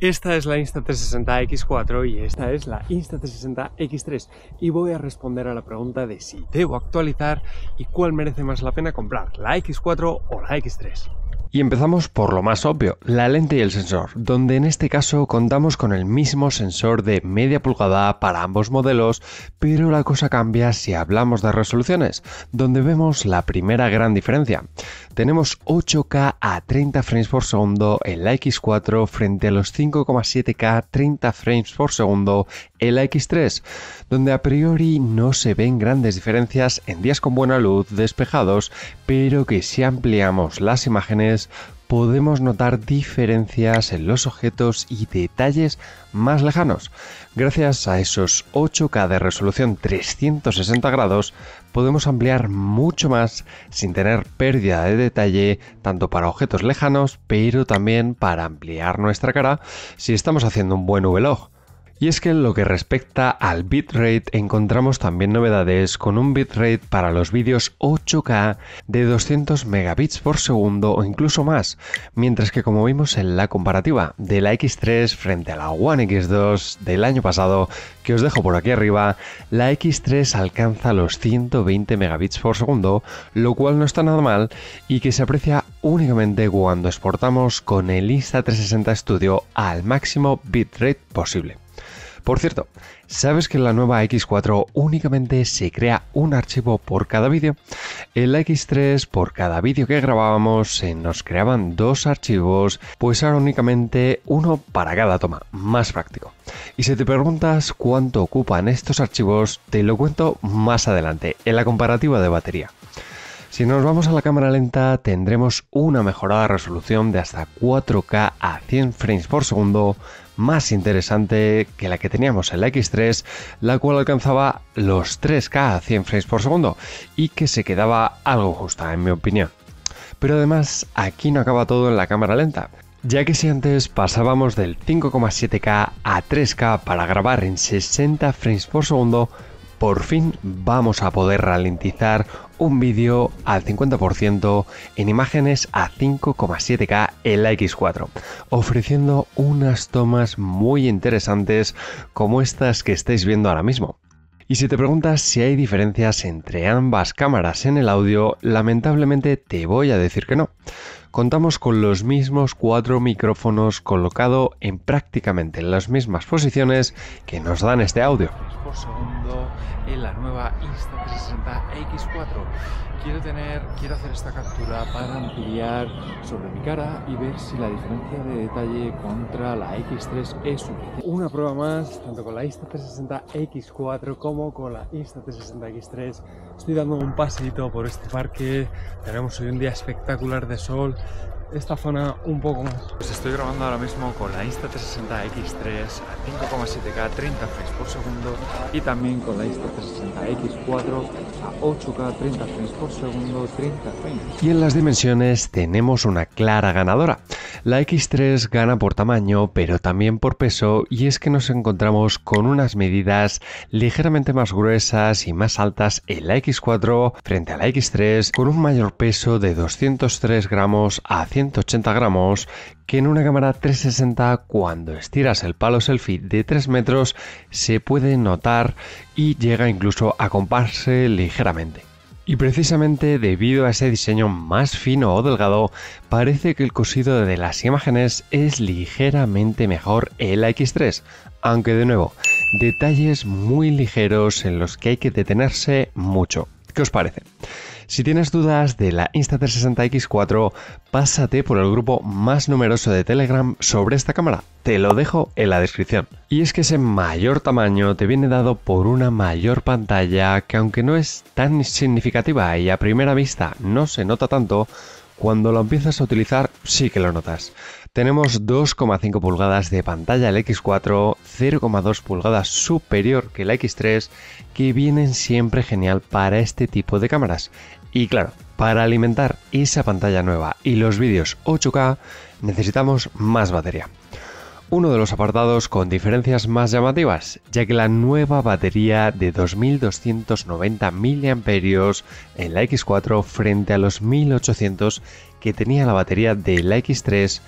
Esta es la Insta360X4 y esta es la Insta360X3 y voy a responder a la pregunta de si debo actualizar y cuál merece más la pena comprar, la X4 o la X3. Y empezamos por lo más obvio, la lente y el sensor, donde en este caso contamos con el mismo sensor de media pulgada para ambos modelos, pero la cosa cambia si hablamos de resoluciones, donde vemos la primera gran diferencia. Tenemos 8K a 30 frames por segundo en la X4 frente a los 5,7K 30 frames por segundo en la X3, donde a priori no se ven grandes diferencias en días con buena luz despejados, pero que si ampliamos las imágenes podemos notar diferencias en los objetos y detalles más lejanos. Gracias a esos 8K de resolución 360 grados podemos ampliar mucho más sin tener pérdida de detalle tanto para objetos lejanos pero también para ampliar nuestra cara si estamos haciendo un buen vlog. Y es que en lo que respecta al bitrate encontramos también novedades con un bitrate para los vídeos 8K de 200 megabits por segundo o incluso más, mientras que como vimos en la comparativa de la X3 frente a la One X2 del año pasado, que os dejo por aquí arriba, la X3 alcanza los 120 megabits por segundo, lo cual no está nada mal y que se aprecia únicamente cuando exportamos con el Insta360 Studio al máximo bitrate posible. Por cierto, ¿sabes que en la nueva X4 únicamente se crea un archivo por cada vídeo? En la X3 por cada vídeo que grabábamos se nos creaban dos archivos, pues ahora únicamente uno para cada toma, más práctico. Y si te preguntas cuánto ocupan estos archivos, te lo cuento más adelante, en la comparativa de batería. Si nos vamos a la cámara lenta tendremos una mejorada resolución de hasta 4K a 100 frames por segundo, más interesante que la que teníamos en la X3, la cual alcanzaba los 3K a 100 frames por segundo y que se quedaba algo justa en mi opinión. Pero además aquí no acaba todo en la cámara lenta. Ya que si antes pasábamos del 5,7K a 3K para grabar en 60 frames por segundo, por fin vamos a poder ralentizar un vídeo al 50% en imágenes a 5,7K en la X4, ofreciendo unas tomas muy interesantes como estas que estáis viendo ahora mismo. Y si te preguntas si hay diferencias entre ambas cámaras en el audio, lamentablemente te voy a decir que no contamos con los mismos cuatro micrófonos colocado en prácticamente las mismas posiciones que nos dan este audio la nueva Insta360X4. Quiero tener, quiero hacer esta captura para ampliar sobre mi cara y ver si la diferencia de detalle contra la X3 es suficiente. Una prueba más, tanto con la Insta360X4 como con la Insta360X3. Estoy dando un paseito por este parque, tenemos hoy un día espectacular de sol, esta zona un poco más. Pues estoy grabando ahora mismo con la Insta360 X3 a 5,7K 30 frames por segundo y también con la Insta360 X4 a 8K 30 frames por segundo 30 frames. Y en las dimensiones tenemos una clara ganadora. La X3 gana por tamaño pero también por peso y es que nos encontramos con unas medidas ligeramente más gruesas y más altas en la X4 frente a la X3 con un mayor peso de 203 gramos a 180 gramos que en una cámara 360 cuando estiras el palo selfie de 3 metros se puede notar y llega incluso a comparse ligeramente. Y precisamente debido a ese diseño más fino o delgado, parece que el cosido de las imágenes es ligeramente mejor el X3, aunque de nuevo, detalles muy ligeros en los que hay que detenerse mucho. ¿Qué os parece? Si tienes dudas de la Insta360X4, pásate por el grupo más numeroso de Telegram sobre esta cámara. Te lo dejo en la descripción. Y es que ese mayor tamaño te viene dado por una mayor pantalla que aunque no es tan significativa y a primera vista no se nota tanto, cuando lo empiezas a utilizar sí que lo notas. Tenemos 2,5 pulgadas de pantalla el X4, 0,2 pulgadas superior que el X3, que vienen siempre genial para este tipo de cámaras. Y claro, para alimentar esa pantalla nueva y los vídeos 8K necesitamos más batería uno de los apartados con diferencias más llamativas, ya que la nueva batería de 2290 mAh en la X4 frente a los 1800 que tenía la batería de la X3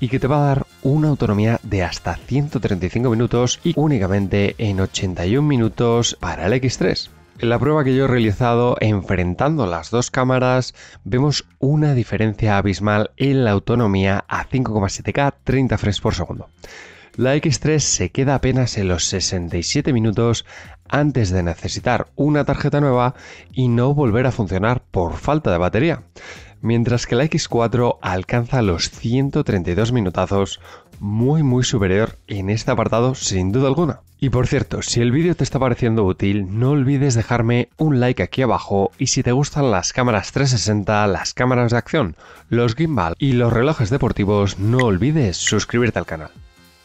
y que te va a dar una autonomía de hasta 135 minutos y únicamente en 81 minutos para la X3. En la prueba que yo he realizado, enfrentando las dos cámaras, vemos una diferencia abismal en la autonomía a 5,7K 30 frames por segundo. La X3 se queda apenas en los 67 minutos antes de necesitar una tarjeta nueva y no volver a funcionar por falta de batería. Mientras que la X4 alcanza los 132 minutazos, muy muy superior en este apartado sin duda alguna. Y por cierto, si el vídeo te está pareciendo útil, no olvides dejarme un like aquí abajo y si te gustan las cámaras 360, las cámaras de acción, los gimbal y los relojes deportivos, no olvides suscribirte al canal.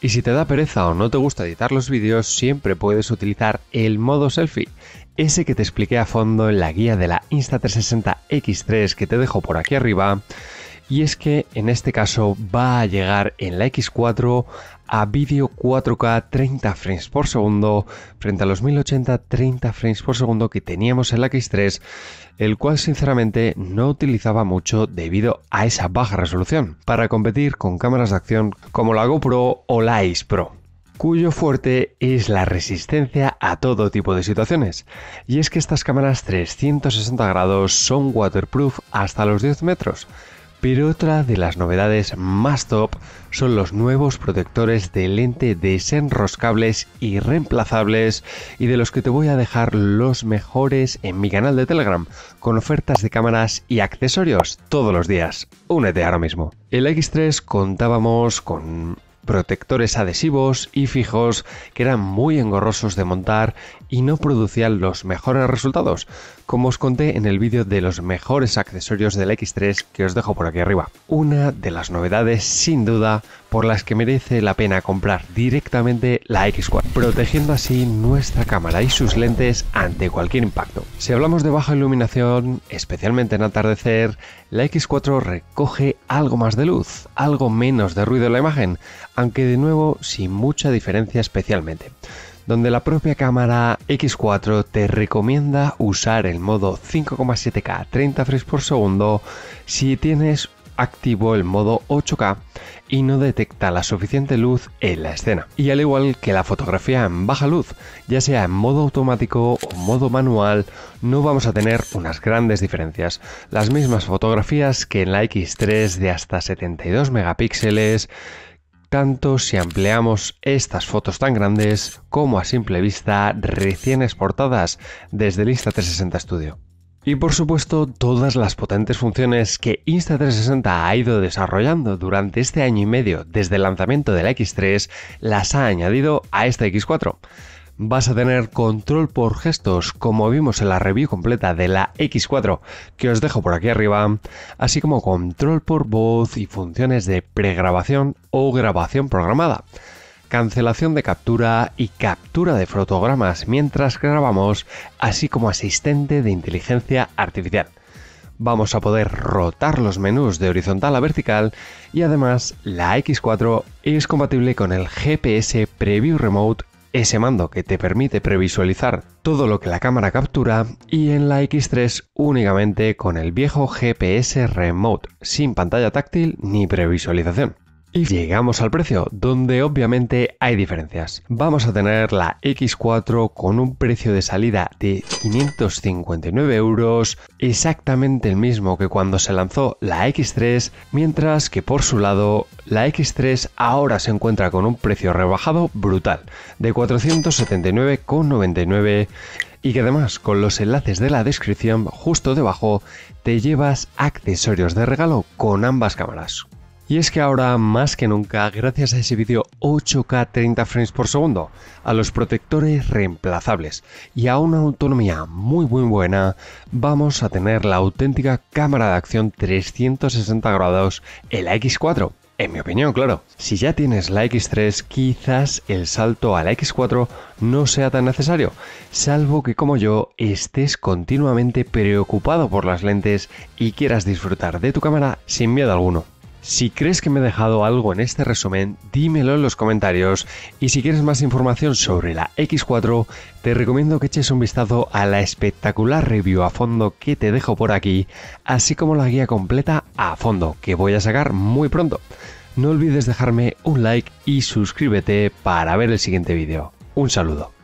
Y si te da pereza o no te gusta editar los vídeos, siempre puedes utilizar el modo selfie, ese que te expliqué a fondo en la guía de la Insta360 X3 que te dejo por aquí arriba y es que en este caso va a llegar en la X4 a vídeo 4K 30 frames por segundo frente a los 1080 30 frames por segundo que teníamos en la X3, el cual sinceramente no utilizaba mucho debido a esa baja resolución para competir con cámaras de acción como la GoPro o la Ice Pro cuyo fuerte es la resistencia a todo tipo de situaciones. Y es que estas cámaras 360 grados son waterproof hasta los 10 metros, pero otra de las novedades más top son los nuevos protectores de lente desenroscables y reemplazables y de los que te voy a dejar los mejores en mi canal de Telegram con ofertas de cámaras y accesorios todos los días. Únete ahora mismo. El X3 contábamos con protectores adhesivos y fijos que eran muy engorrosos de montar y no producían los mejores resultados, como os conté en el vídeo de los mejores accesorios del X3 que os dejo por aquí arriba. Una de las novedades sin duda por las que merece la pena comprar directamente la X4, protegiendo así nuestra cámara y sus lentes ante cualquier impacto. Si hablamos de baja iluminación, especialmente en atardecer, la X4 recoge algo más de luz, algo menos de ruido en la imagen, aunque de nuevo sin mucha diferencia especialmente donde la propia cámara X4 te recomienda usar el modo 5,7K 30 frames por segundo si tienes activo el modo 8K y no detecta la suficiente luz en la escena. Y al igual que la fotografía en baja luz, ya sea en modo automático o modo manual, no vamos a tener unas grandes diferencias. Las mismas fotografías que en la X3 de hasta 72 megapíxeles, tanto si ampliamos estas fotos tan grandes como a simple vista recién exportadas desde el Insta360 Studio. Y por supuesto, todas las potentes funciones que Insta360 ha ido desarrollando durante este año y medio desde el lanzamiento de la X3 las ha añadido a esta X4 vas a tener control por gestos como vimos en la review completa de la X4 que os dejo por aquí arriba, así como control por voz y funciones de pregrabación o grabación programada, cancelación de captura y captura de fotogramas mientras grabamos, así como asistente de inteligencia artificial vamos a poder rotar los menús de horizontal a vertical y además la X4 es compatible con el GPS Preview Remote ese mando que te permite previsualizar todo lo que la cámara captura y en la X3 únicamente con el viejo GPS Remote, sin pantalla táctil ni previsualización. Y llegamos al precio, donde obviamente hay diferencias. Vamos a tener la X4 con un precio de salida de 559 euros, exactamente el mismo que cuando se lanzó la X3, mientras que por su lado la X3 ahora se encuentra con un precio rebajado brutal, de 479,99 y que además con los enlaces de la descripción justo debajo te llevas accesorios de regalo con ambas cámaras. Y es que ahora más que nunca, gracias a ese vídeo 8K 30 frames por segundo, a los protectores reemplazables y a una autonomía muy muy buena, vamos a tener la auténtica cámara de acción 360 grados, el X4. En mi opinión, claro. Si ya tienes la X3, quizás el salto a la X4 no sea tan necesario, salvo que como yo estés continuamente preocupado por las lentes y quieras disfrutar de tu cámara sin miedo alguno. Si crees que me he dejado algo en este resumen, dímelo en los comentarios. Y si quieres más información sobre la X4, te recomiendo que eches un vistazo a la espectacular review a fondo que te dejo por aquí, así como la guía completa a fondo, que voy a sacar muy pronto. No olvides dejarme un like y suscríbete para ver el siguiente vídeo. Un saludo.